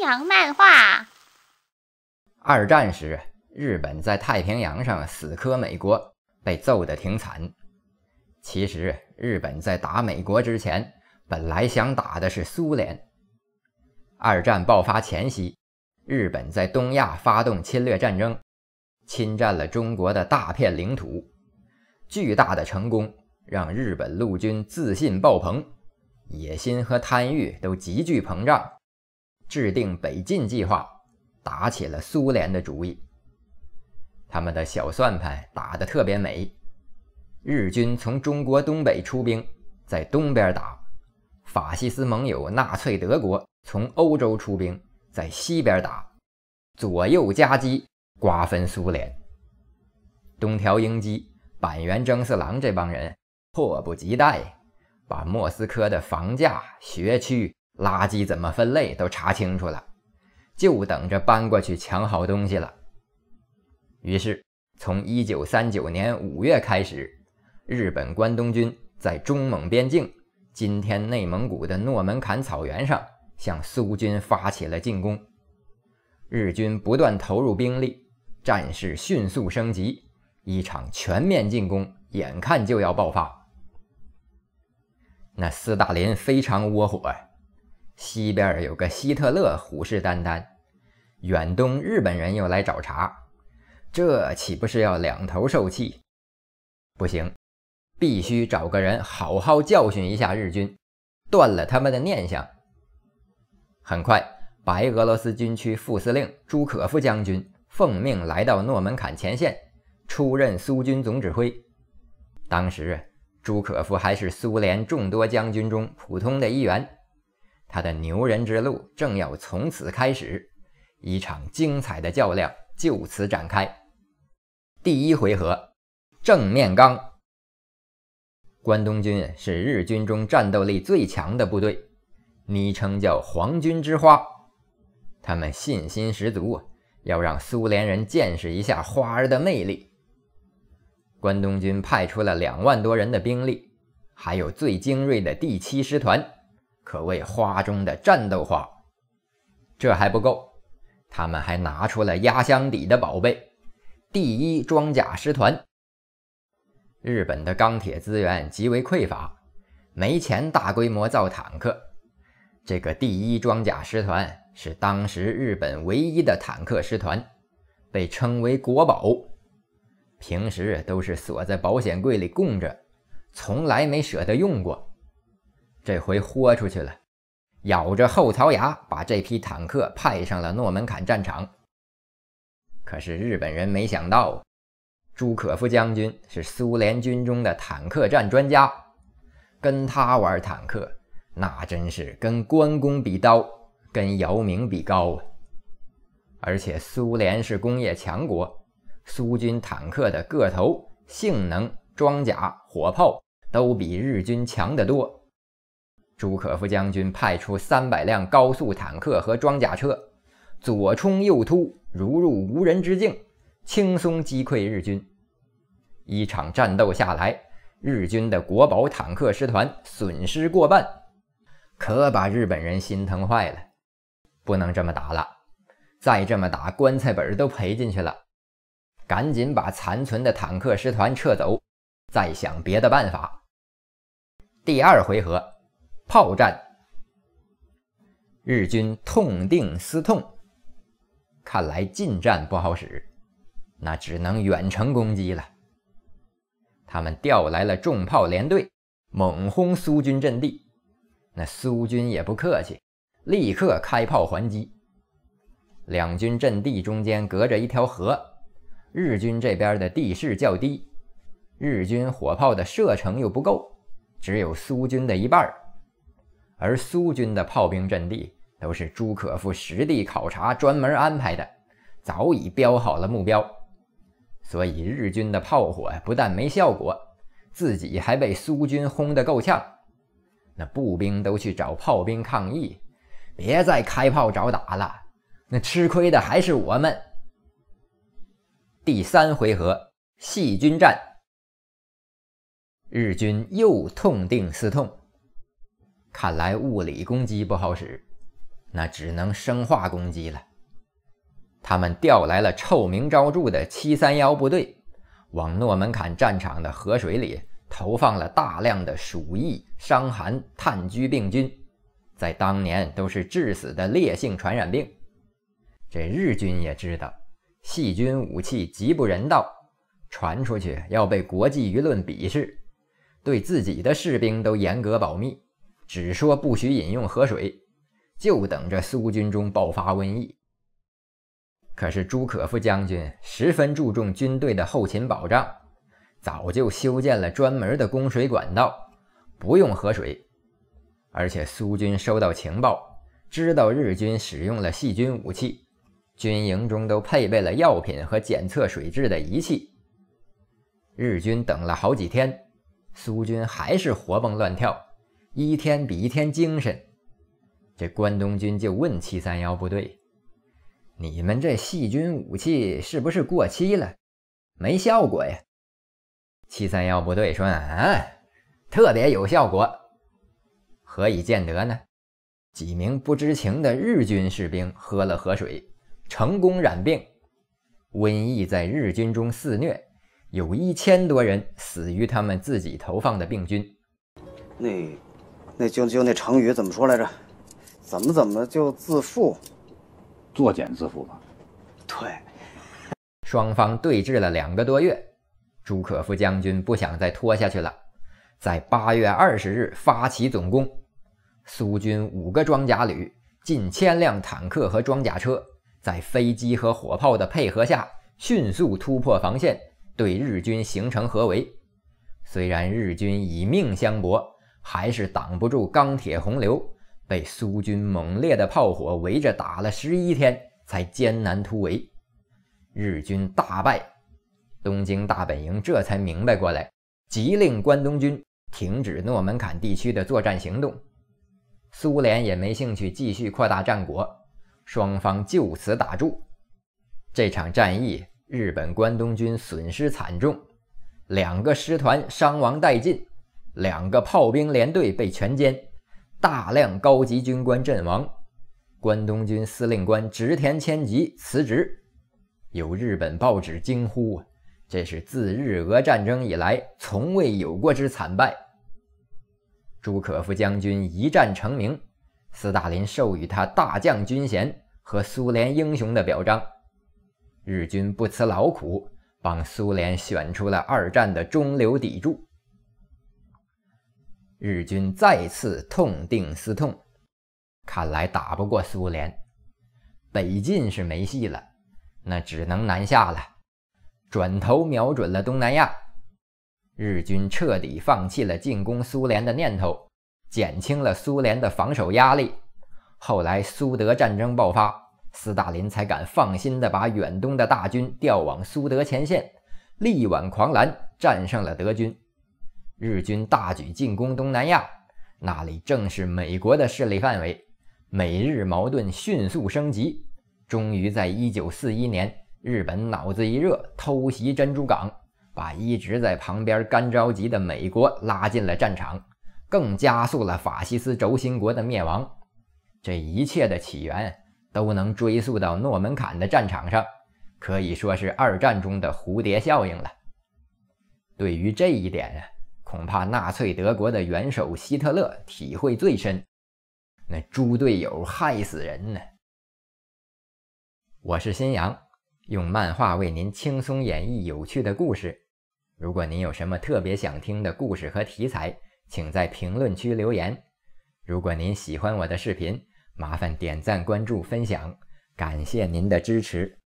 洋漫画。二战时，日本在太平洋上死磕美国，被揍得挺惨。其实，日本在打美国之前，本来想打的是苏联。二战爆发前夕，日本在东亚发动侵略战争，侵占了中国的大片领土。巨大的成功让日本陆军自信爆棚，野心和贪欲都急剧膨胀。制定北进计划，打起了苏联的主意。他们的小算盘打得特别美：日军从中国东北出兵，在东边打；法西斯盟友纳粹德国从欧洲出兵，在西边打，左右夹击，瓜分苏联。东条英机、板垣征四郎这帮人迫不及待，把莫斯科的房价、学区。垃圾怎么分类都查清楚了，就等着搬过去抢好东西了。于是，从一九三九年五月开始，日本关东军在中蒙边境（今天内蒙古的诺门坎草原上）向苏军发起了进攻。日军不断投入兵力，战事迅速升级，一场全面进攻眼看就要爆发。那斯大林非常窝火。西边有个希特勒虎视眈眈，远东日本人又来找茬，这岂不是要两头受气？不行，必须找个人好好教训一下日军，断了他们的念想。很快，白俄罗斯军区副司令朱可夫将军奉命来到诺门坎前线，出任苏军总指挥。当时，朱可夫还是苏联众多将军中普通的一员。他的牛人之路正要从此开始，一场精彩的较量就此展开。第一回合，正面刚。关东军是日军中战斗力最强的部队，昵称叫“皇军之花”。他们信心十足，要让苏联人见识一下花儿的魅力。关东军派出了两万多人的兵力，还有最精锐的第七师团。可谓花中的战斗花，这还不够，他们还拿出了压箱底的宝贝——第一装甲师团。日本的钢铁资源极为匮乏，没钱大规模造坦克。这个第一装甲师团是当时日本唯一的坦克师团，被称为国宝，平时都是锁在保险柜里供着，从来没舍得用过。这回豁出去了，咬着后槽牙把这批坦克派上了诺门坎战场。可是日本人没想到，朱可夫将军是苏联军中的坦克战专家，跟他玩坦克，那真是跟关公比刀，跟姚明比高啊！而且苏联是工业强国，苏军坦克的个头、性能、装甲、火炮都比日军强得多。朱可夫将军派出三百辆高速坦克和装甲车，左冲右突，如入无人之境，轻松击溃日军。一场战斗下来，日军的国宝坦克师团损失过半，可把日本人心疼坏了。不能这么打了，再这么打，棺材本都赔进去了。赶紧把残存的坦克师团撤走，再想别的办法。第二回合。炮战，日军痛定思痛，看来近战不好使，那只能远程攻击了。他们调来了重炮连队，猛轰苏军阵地。那苏军也不客气，立刻开炮还击。两军阵地中间隔着一条河，日军这边的地势较低，日军火炮的射程又不够，只有苏军的一半而苏军的炮兵阵地都是朱可夫实地考察专门安排的，早已标好了目标，所以日军的炮火不但没效果，自己还被苏军轰得够呛。那步兵都去找炮兵抗议：“别再开炮找打了，那吃亏的还是我们。”第三回合，细菌战，日军又痛定思痛。看来物理攻击不好使，那只能生化攻击了。他们调来了臭名昭著的七三幺部队，往诺门坎战场的河水里投放了大量的鼠疫、伤寒、炭疽病菌，在当年都是致死的烈性传染病。这日军也知道细菌武器极不人道，传出去要被国际舆论鄙视，对自己的士兵都严格保密。只说不许饮用河水，就等着苏军中爆发瘟疫。可是朱可夫将军十分注重军队的后勤保障，早就修建了专门的供水管道，不用河水。而且苏军收到情报，知道日军使用了细菌武器，军营中都配备了药品和检测水质的仪器。日军等了好几天，苏军还是活蹦乱跳。一天比一天精神，这关东军就问七三幺部队：“你们这细菌武器是不是过期了，没效果呀？”七三幺部队说：“嗯，特别有效果。何以见得呢？几名不知情的日军士兵喝了河水，成功染病，瘟疫在日军中肆虐，有一千多人死于他们自己投放的病菌。”那。那就就那成语怎么说来着？怎么怎么就自负？作茧自缚吧。对，双方对峙了两个多月，朱可夫将军不想再拖下去了，在八月二十日发起总攻。苏军五个装甲旅、近千辆坦克和装甲车，在飞机和火炮的配合下，迅速突破防线，对日军形成合围。虽然日军以命相搏。还是挡不住钢铁洪流，被苏军猛烈的炮火围着打了十一天，才艰难突围。日军大败，东京大本营这才明白过来，急令关东军停止诺门坎地区的作战行动。苏联也没兴趣继续扩大战果，双方就此打住。这场战役，日本关东军损失惨重，两个师团伤亡殆尽。两个炮兵连队被全歼，大量高级军官阵亡，关东军司令官植田谦吉辞职。有日本报纸惊呼：“这是自日俄战争以来从未有过之惨败。”朱可夫将军一战成名，斯大林授予他大将军衔和苏联英雄的表彰。日军不辞劳苦，帮苏联选出了二战的中流砥柱。日军再次痛定思痛，看来打不过苏联，北进是没戏了，那只能南下了，转头瞄准了东南亚。日军彻底放弃了进攻苏联的念头，减轻了苏联的防守压力。后来苏德战争爆发，斯大林才敢放心的把远东的大军调往苏德前线，力挽狂澜，战胜了德军。日军大举进攻东南亚，那里正是美国的势力范围，美日矛盾迅速升级。终于在1941年，日本脑子一热，偷袭珍珠港，把一直在旁边干着急的美国拉进了战场，更加速了法西斯轴心国的灭亡。这一切的起源都能追溯到诺门坎的战场上，可以说是二战中的蝴蝶效应了。对于这一点呀。恐怕纳粹德国的元首希特勒体会最深，那猪队友害死人呢。我是新阳，用漫画为您轻松演绎有趣的故事。如果您有什么特别想听的故事和题材，请在评论区留言。如果您喜欢我的视频，麻烦点赞、关注、分享，感谢您的支持。